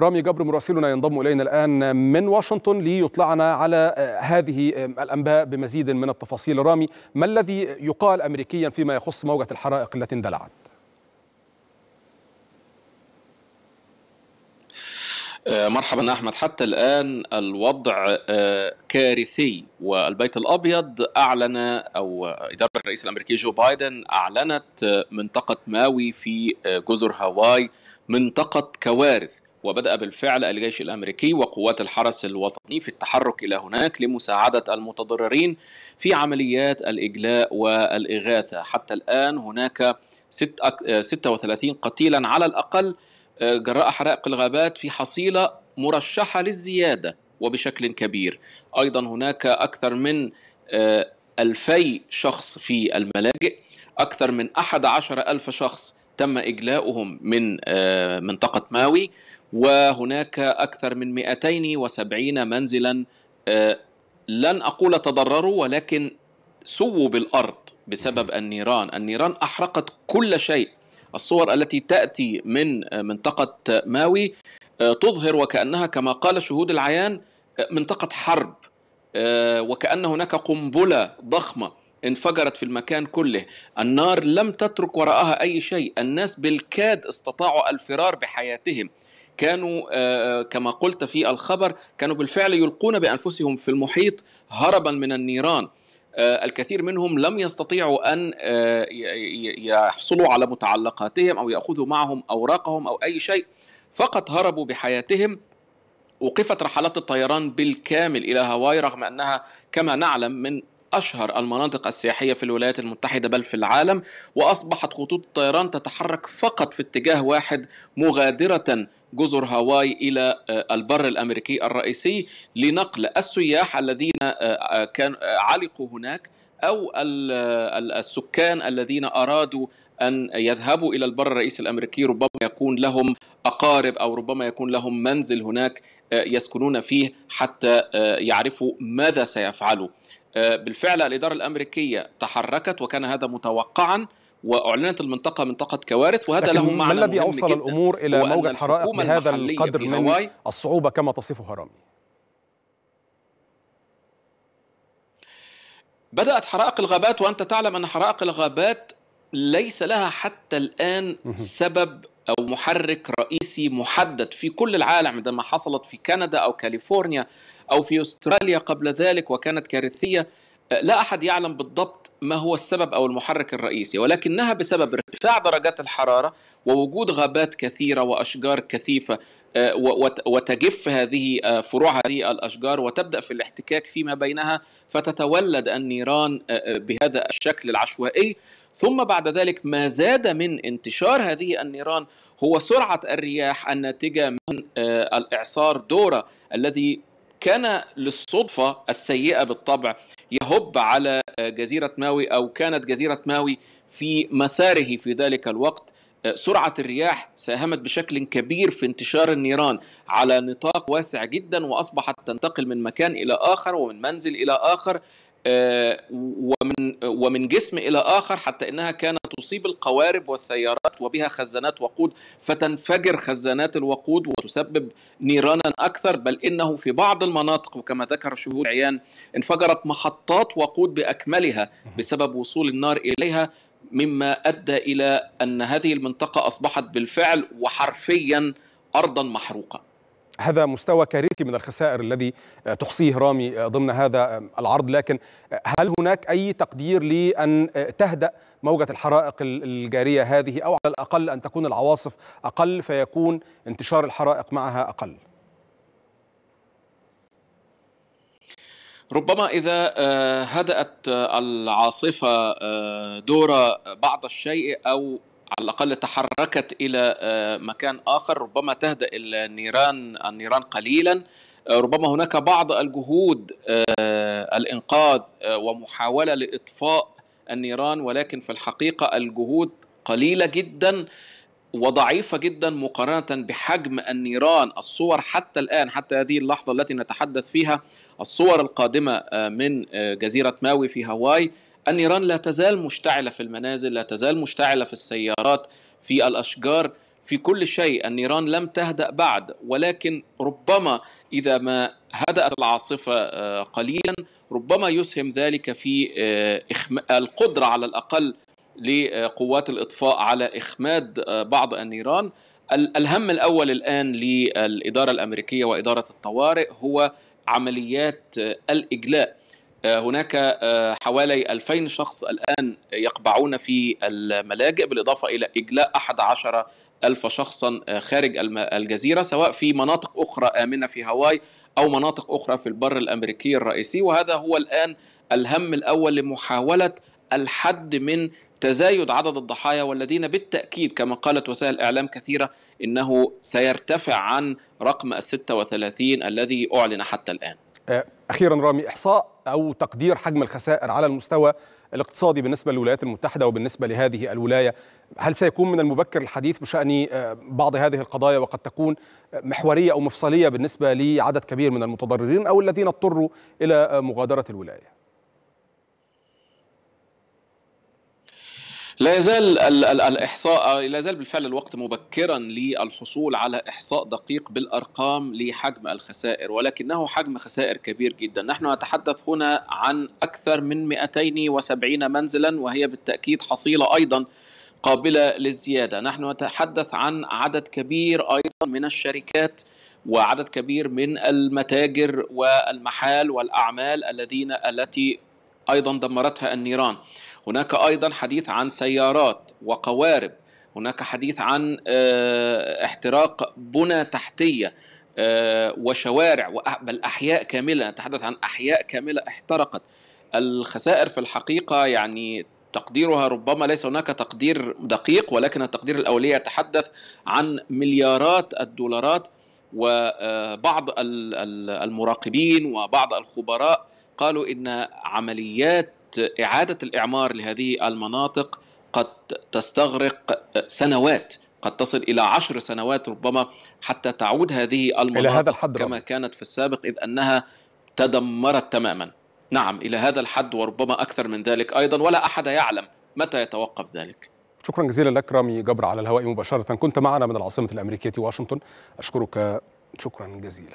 رامي جبر مراسلنا ينضم الينا الان من واشنطن ليطلعنا على آه، هذه آه، الانباء بمزيد من التفاصيل رامي ما الذي يقال امريكيا فيما يخص موجه الحرائق التي اندلعت آه، مرحبا احمد حتى الان الوضع كارثي والبيت الابيض اعلن او اداره الرئيس الامريكي جو بايدن اعلنت منطقه ماوي في جزر هاواي منطقه كوارث وبدأ بالفعل الجيش الأمريكي وقوات الحرس الوطني في التحرك إلى هناك لمساعدة المتضررين في عمليات الإجلاء والإغاثة حتى الآن هناك 36 آه، قتيلا على الأقل آه، جراء حرائق الغابات في حصيلة مرشحة للزيادة وبشكل كبير أيضا هناك أكثر من آه، ألفي شخص في الملاجئ أكثر من عشر ألف شخص تم إجلاؤهم من منطقة ماوي وهناك أكثر من 270 منزلا آه، لن أقول تضرروا ولكن سووا بالأرض بسبب النيران النيران أحرقت كل شيء الصور التي تأتي من آه، منطقة ماوي آه، تظهر وكأنها كما قال شهود العيان منطقة حرب وكأن هناك قنبلة ضخمة انفجرت في المكان كله النار لم تترك وراءها أي شيء الناس بالكاد استطاعوا الفرار بحياتهم كانوا آه، آه، كما قلت في الخبر كانوا بالفعل يلقون بانفسهم في المحيط هربا من النيران آه، الكثير منهم لم يستطيعوا ان يحصلوا على متعلقاتهم او ياخذوا معهم اوراقهم او اي شيء فقط هربوا بحياتهم وقفت رحلات الطيران بالكامل الى هاواي رغم انها كما نعلم من أشهر المناطق السياحية في الولايات المتحدة بل في العالم وأصبحت خطوط الطيران تتحرك فقط في اتجاه واحد مغادرة جزر هاواي الى آه، البر الامريكي الرئيسي لنقل السياح الذين آه، آه، كان علقوا هناك او السكان الذين ارادوا ان يذهبوا الى البر الرئيسي الامريكي ربما يكون لهم اقارب او ربما يكون لهم منزل هناك يسكنون فيه حتى يعرفوا ماذا سيفعلوا آه، بالفعل الإدارة الأمريكية تحركت وكان هذا متوقعا واعلنت المنطقه منطقه كوارث وهذا له معنى ما الذي اوصل الامور الى موجه حرائق بهذا القدر من الصعوبه كما تصفها رامي بدات حرائق الغابات وانت تعلم ان حرائق الغابات ليس لها حتى الان سبب او محرك رئيسي محدد في كل العالم عندما حصلت في كندا او كاليفورنيا أو في أستراليا قبل ذلك وكانت كارثية آه، لا أحد يعلم بالضبط ما هو السبب أو المحرك الرئيسي ولكنها بسبب ارتفاع درجات الحرارة ووجود غابات كثيرة وأشجار كثيفة آه، وتجف هذه آه، فروع هذه الاشجار وتبدا في الاحتكاك فيما بينها فتتولد النيران بهذا الشكل العشوائي ثم بعد ذلك ما زاد من انتشار هذه النيران هو سرعه الرياح الناتجه من الاعصار دورا الذي كان للصدفة السيئة بالطبع يهب على جزيرة ماوي أو كانت جزيرة ماوي في مساره في ذلك الوقت سرعة الرياح ساهمت بشكل كبير في انتشار النيران على نطاق واسع جدا وأصبحت تنتقل من مكان إلى آخر ومن منزل إلى آخر آه، ومن ومن جسم الى اخر حتى انها كانت تصيب القوارب والسيارات وبها خزانات وقود فتنفجر خزانات الوقود وتسبب نيرانا اكثر بل انه في بعض المناطق وكما ذكر شهود عيان انفجرت محطات وقود باكملها بسبب وصول النار اليها مما ادى الى ان هذه المنطقه اصبحت بالفعل وحرفيا ارضا محروقه هذا مستوى كارثي من الخسائر الذي تحصيه رامي ضمن هذا العرض لكن هل هناك أي تقدير لأن تهدأ موجة الحرائق الجارية هذه أو على الأقل أن تكون العواصف أقل فيكون انتشار الحرائق معها أقل ربما إذا آه، هدأت العاصفة آه، دور بعض الشيء أو على الاقل تحركت الى آه، مكان اخر ربما تهدا النيران النيران قليلا آه، ربما هناك بعض الجهود آه، الانقاذ ومحاوله لاطفاء النيران ولكن في الحقيقه الجهود قليله جدا وضعيفة جدا مقارنة بحجم النيران الصور حتى الآن حتى هذه اللحظة التي نتحدث فيها الصور القادمة من جزيرة ماوي في هاواي النيران لا تزال مشتعله في المنازل لا تزال مشتعله في السيارات في الاشجار في كل شيء النيران لم تهدا بعد ولكن ربما اذا ما هدات العاصفه آه، قليلا ربما يسهم ذلك في آه، القدره على الاقل لقوات الاطفاء على اخماد آه، بعض النيران الهم الاول الان للاداره الامريكيه واداره الطوارئ هو عمليات الاجلاء آه، هناك آه، حوالي 2000 شخص الآن يقبعون في الملاجئ بالإضافة إلى إجلاء 11 ألف شخصا آه، خارج الجزيرة سواء في مناطق أخرى آمنة في هاواي أو مناطق أخرى في البر الأمريكي الرئيسي وهذا هو الآن الهم الأول لمحاولة الحد من تزايد عدد الضحايا والذين بالتأكيد كما قالت وسائل إعلام كثيرة إنه سيرتفع عن رقم الستة وثلاثين الذي أعلن حتى الآن أخيرا رامي إحصاء أو تقدير حجم الخسائر على المستوى الاقتصادي بالنسبة للولايات المتحدة وبالنسبة لهذه الولاية هل سيكون من المبكر الحديث بشأن آه، بعض هذه القضايا وقد تكون محورية أو مفصلية بالنسبة لعدد كبير من المتضررين أو الذين اضطروا إلى مغادرة الولاية؟ لا يزال الاحصاء آه، لا يزال بالفعل الوقت مبكرا للحصول على احصاء دقيق بالارقام لحجم الخسائر ولكنه حجم خسائر كبير جدا نحن نتحدث هنا عن اكثر من 270 منزلا وهي بالتاكيد حصيله ايضا قابله للزياده نحن نتحدث عن عدد كبير ايضا من الشركات وعدد كبير من المتاجر والمحال والاعمال الذين التي ايضا دمرتها النيران هناك أيضا حديث عن سيارات وقوارب هناك حديث عن آه، احتراق بنى تحتية آه، وشوارع بل أحياء كاملة نتحدث عن أحياء كاملة احترقت الخسائر في الحقيقة يعني تقديرها ربما ليس هناك تقدير دقيق ولكن التقدير الأولي يتحدث عن مليارات الدولارات وبعض آه، المراقبين وبعض الخبراء قالوا ان عمليات إعادة الإعمار لهذه المناطق قد تستغرق سنوات قد تصل إلى عشر سنوات ربما حتى تعود هذه المناطق إلى هذا الحد كما كانت في السابق إذ أنها تدمرت تماما نعم إلى هذا الحد وربما أكثر من ذلك أيضا ولا أحد يعلم متى يتوقف ذلك شكرا جزيلا لك رامي جبر على الهواء مباشرة كنت معنا من العاصمة الأمريكية واشنطن أشكرك شكرا جزيلا